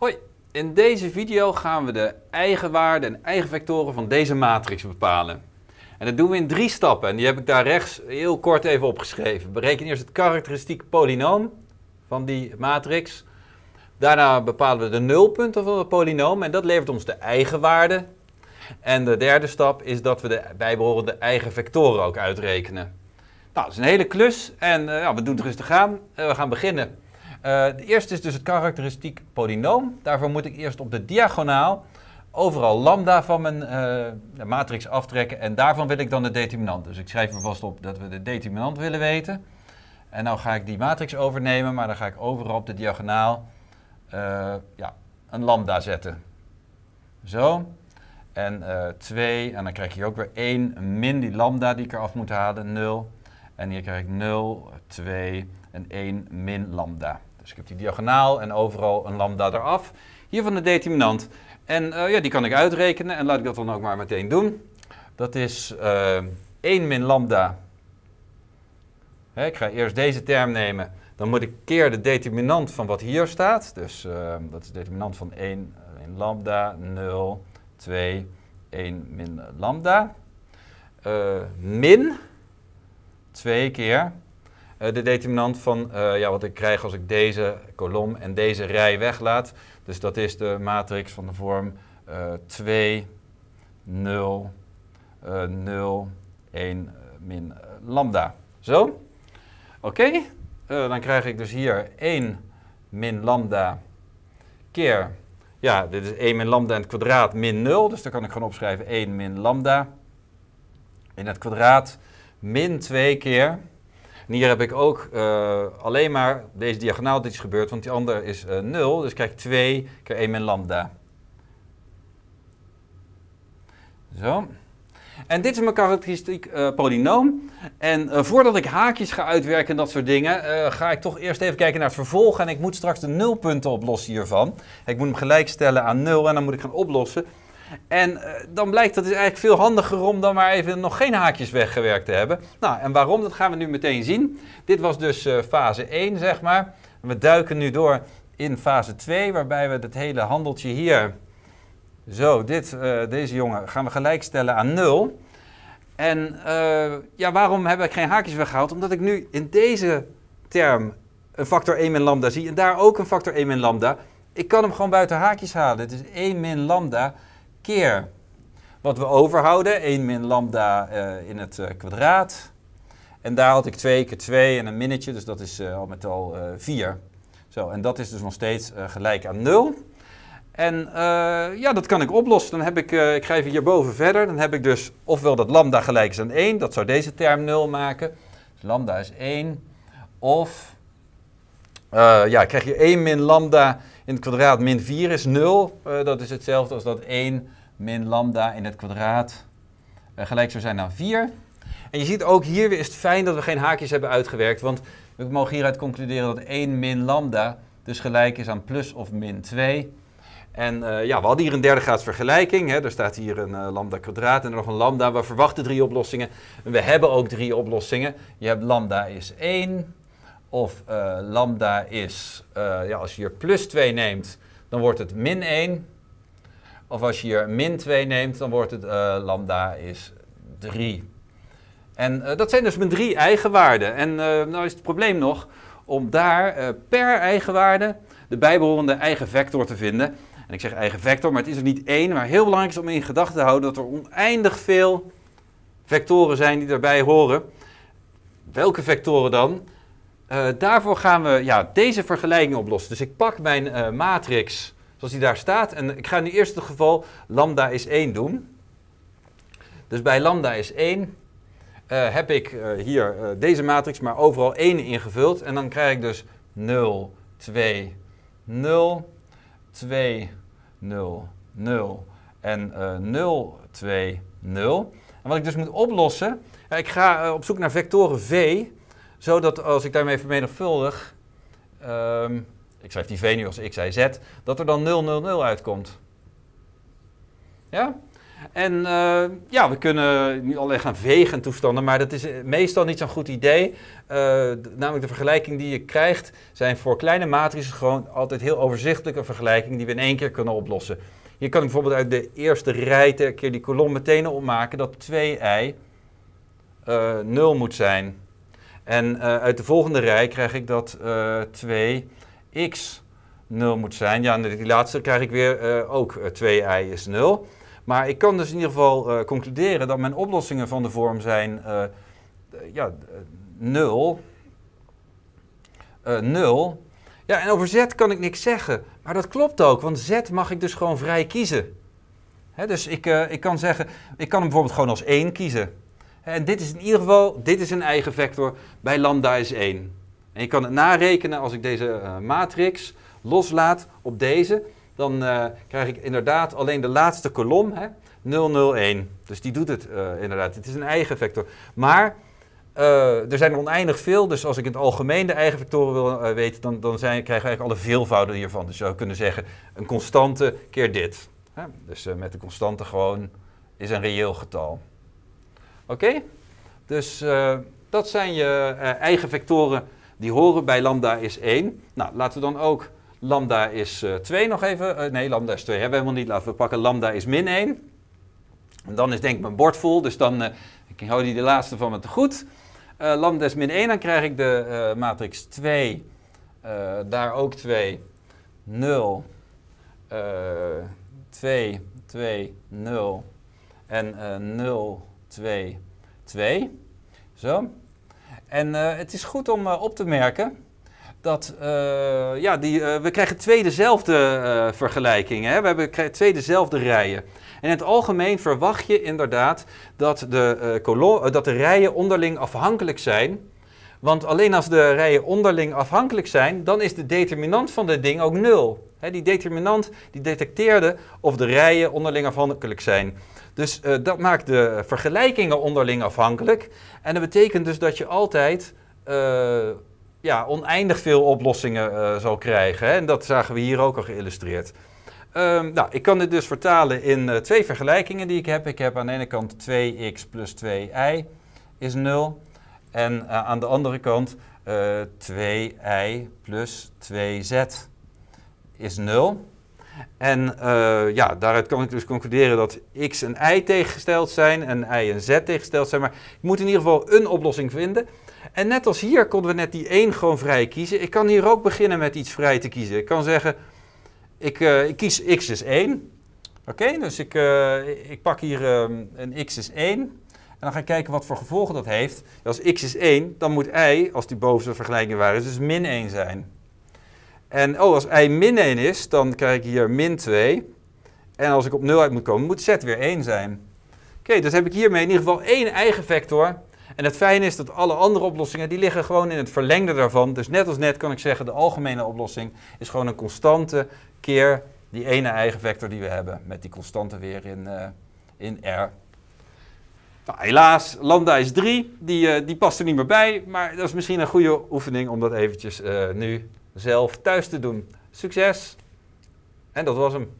Hoi, in deze video gaan we de eigenwaarden en eigenvectoren van deze matrix bepalen. En dat doen we in drie stappen en die heb ik daar rechts heel kort even opgeschreven. Bereken eerst het karakteristiek polynoom van die matrix. Daarna bepalen we de nulpunten van het polynoom en dat levert ons de eigenwaarde. En de derde stap is dat we de bijbehorende eigen vectoren ook uitrekenen. Nou, dat is een hele klus en eh, we doen het rustig aan. we gaan beginnen. Eh, de eerste is dus het karakteristiek polynoom. Daarvoor moet ik eerst op de diagonaal overal lambda van mijn eh, matrix aftrekken. En daarvan wil ik dan de determinant. Dus ik schrijf er vast op dat we de determinant willen weten. En nou ga ik die matrix overnemen, maar dan ga ik overal op de diagonaal eh, ja, een lambda zetten. Zo. En 2, en dan krijg je ook weer 1 min die lambda die ik eraf moet halen, 0. En hier krijg ik 0, 2 en 1 min lambda. Dus ik heb die diagonaal en overal een lambda eraf. Hier van de determinant. En uh, ja, die kan ik uitrekenen en laat ik dat dan ook maar meteen doen. Dat is uh, eh, 1 min lambda. Hè, ik ga eerst deze term nemen. Dan moet ik keer de determinant van wat hier staat. Dus uh, dat is de determinant van 1, 1 lambda, 0, 2, 1 min lambda. min 2 keer eh, de determinant van eh, ja, wat ik krijg als ik deze kolom en deze rij weglaat. Dus dat is de matrix van de vorm 2, 0, 0, 1 min eh, lambda. Zo. Oké, okay. dan krijg ik dus hier 1 min lambda keer ja, dit is 1 min lambda in het kwadraat min 0. Dus dan kan ik gewoon opschrijven 1 min lambda in het kwadraat min 2 keer en hier heb ik ook eh, alleen maar deze diagonaal dit is gebeurd, want die andere is uh, eh, 0. Dus krijg ik 2 keer 1 min lambda. Zo. En dit is mijn karakteristiek uh, eh, polynoom. En voordat ik haakjes ga uitwerken en dat soort dingen, ga ik toch eerst even kijken naar het vervolg. En ik moet straks de nulpunten oplossen hiervan. Ik moet hem gelijkstellen aan 0 en dan moet ik gaan oplossen. En eh, dan blijkt dat is eigenlijk veel handiger om dan maar even nog geen haakjes weggewerkt te hebben. Nou, en waarom, dat gaan we nu meteen zien. Dit was dus eh, fase 1, zeg maar. We duiken nu door in fase 2, waarbij we dat hele handeltje hier... Zo, dit, eh, deze jongen gaan we gelijkstellen aan 0. En ja, waarom heb ik geen haakjes weggehaald? Omdat ik nu in deze term een factor 1 min lambda zie en daar ook een factor 1 min lambda. Ik kan hem gewoon buiten haakjes halen. Het is 1 min lambda keer wat we overhouden. 1 min lambda uh, in het uh, kwadraat. En daar had ik 2 keer 2 en een minnetje, dus dat is uh, al met al 4. Zo, en dat is dus nog steeds gelijk aan 0. En ja, dat kan ik oplossen. Dan heb ik, ik ga even hierboven verder. Dan heb ik dus ofwel dat lambda gelijk is aan 1, dat zou deze term 0 maken. Dus lambda is 1. Of eh, ja, krijg je 1 min lambda in het kwadraat min 4 is 0. Eh, dat is hetzelfde als dat 1 min lambda in het kwadraat eh, gelijk zou zijn aan 4. En je ziet ook hier weer is het fijn dat we geen haakjes hebben uitgewerkt. Want we mogen hieruit concluderen dat 1 min lambda dus gelijk is aan plus of min 2. En ja, we hadden hier een derde graadsvergelijking, vergelijking. Hè. Er staat hier een lambda kwadraat en er nog een lambda. We verwachten drie oplossingen. we hebben ook drie oplossingen. Je hebt lambda is 1 of eh, lambda is, eh, ja, als je hier plus 2 neemt, dan wordt het min 1. Of als je hier min 2 neemt, dan wordt het eh, lambda is 3. En dat zijn dus mijn drie eigenwaarden. En nou is het probleem nog om daar per eigenwaarde de bijbehorende eigen vector te vinden. En ik zeg eigen vector, maar het is er niet één. Maar heel belangrijk is om in gedachten te houden dat er oneindig veel vectoren zijn die daarbij horen. Welke vectoren dan? Uh, daarvoor gaan we ja, deze vergelijking oplossen. Dus ik pak mijn uh, matrix zoals die daar staat. En ik ga in het eerste geval lambda is 1 doen. Dus bij lambda is 1 uh, eh, heb ik hier deze matrix, maar overal 1 ingevuld. En dan krijg ik dus 0, 2, 0, 2, 0, 0 en 0, 2, 0. En wat ik dus moet oplossen, ik ga op zoek naar vectoren v zodat als ik daarmee vermenigvuldig, um, ik schrijf die V nu als X, Y, Z, dat er dan 000 uitkomt. Ja? En eh, ja, we kunnen nu alleen gaan vegen toestanden, maar dat is eh, meestal niet zo'n goed idee. Eh, namelijk de vergelijking die je krijgt, zijn voor kleine matrices gewoon altijd heel overzichtelijke vergelijkingen die we in één keer kunnen oplossen. Hier kan ik bijvoorbeeld uit de eerste rij ter keer die kolom meteen opmaken dat 2i uh, 0 moet zijn. En eh, uit de volgende rij krijg ik dat 2x eh, 0 moet zijn. Ja, en die laatste krijg ik weer eh, ook 2i is 0. Maar ik kan dus in ieder geval concluderen dat mijn oplossingen van de vorm zijn ja, 0, 0. Ja, en over z kan ik niks zeggen. Maar dat klopt ook, want z mag ik dus gewoon vrij kiezen. Hè, dus ik, ik kan zeggen, ik kan hem bijvoorbeeld gewoon als 1 kiezen. En dit is in ieder geval, dit is een eigen vector bij lambda is 1. En je kan het narekenen als ik deze eh, matrix loslaat op deze. Dan eh, krijg ik inderdaad alleen de laatste kolom, hè, 001. Dus die doet het eh, inderdaad. Het is een eigen vector. Maar er zijn er oneindig veel. Dus als ik in het algemeen de eigen vectoren wil weten, dan, dan zijn, krijg ik eigenlijk alle veelvouden hiervan. Dus je zou kunnen zeggen, een constante keer dit. Hè. Dus met de constante gewoon is een reëel getal. Oké? Dus uh, dat zijn je uh, eigen vectoren die horen bij lambda is 1. Nou, laten we dan ook lambda is 2 eh, nog even... nee, lambda is 2 hebben we helemaal niet. Laten we pakken lambda is min 1. En dan is denk ik mijn bord vol, dus dan ik hou die de laatste van me te goed. lambda is min 1, dan krijg ik de matrix 2, daar ook 2, 0, uh, 2, 2, 0 en uh, 0, 2, 2. Zo. En eh, het is goed om eh, op te merken dat eh, ja, die, we krijgen twee dezelfde vergelijkingen. Hè? We hebben twee dezelfde rijen. En in het algemeen verwacht je inderdaad dat de, dat de rijen onderling afhankelijk zijn. Want alleen als de rijen onderling afhankelijk zijn, dan is de determinant van dit ding ook nul die determinant die detecteerde of de rijen onderling afhankelijk zijn. Dus eh, dat maakt de vergelijkingen onderling afhankelijk. En dat betekent dus dat je altijd eh, ja, oneindig veel oplossingen uh, zal krijgen. Hè? En dat zagen we hier ook al geïllustreerd. Ehm, nou, ik kan dit dus vertalen in twee vergelijkingen die ik heb. Ik heb aan de ene kant 2x plus 2y is 0. En aan de andere kant 2y plus 2z is 0. En eh, ja, daaruit kan ik dus concluderen dat x en y tegengesteld zijn en y en z tegengesteld zijn. Maar ik moet in ieder geval een oplossing vinden. En net als hier konden we net die 1 gewoon vrij kiezen. Ik kan hier ook beginnen met iets vrij te kiezen. Ik kan zeggen, ik, eh, ik kies x is 1. Oké, dus ik, eh, ik pak hier een x is 1. En dan ga ik kijken wat voor gevolgen dat heeft. Als x is 1, dan moet y, als die bovenste vergelijking waar is, dus min 1 zijn. En oh, als i min 1 is, dan krijg ik hier min 2. En als ik op 0 uit moet komen, moet z weer 1 zijn. Oké, dus heb ik hiermee in ieder geval één eigen vector. En het fijne is dat alle andere oplossingen, die liggen gewoon in het verlengde daarvan. Dus net als net kan ik zeggen, de algemene oplossing is gewoon een constante keer die ene eigen vector die we hebben. Met die constante weer in, eh, in R. Nou, helaas, lambda is 3. Die, eh, die past er niet meer bij. Maar dat is misschien een goede oefening om dat eventjes uh, nu zelf thuis te doen. Succes! En dat was hem.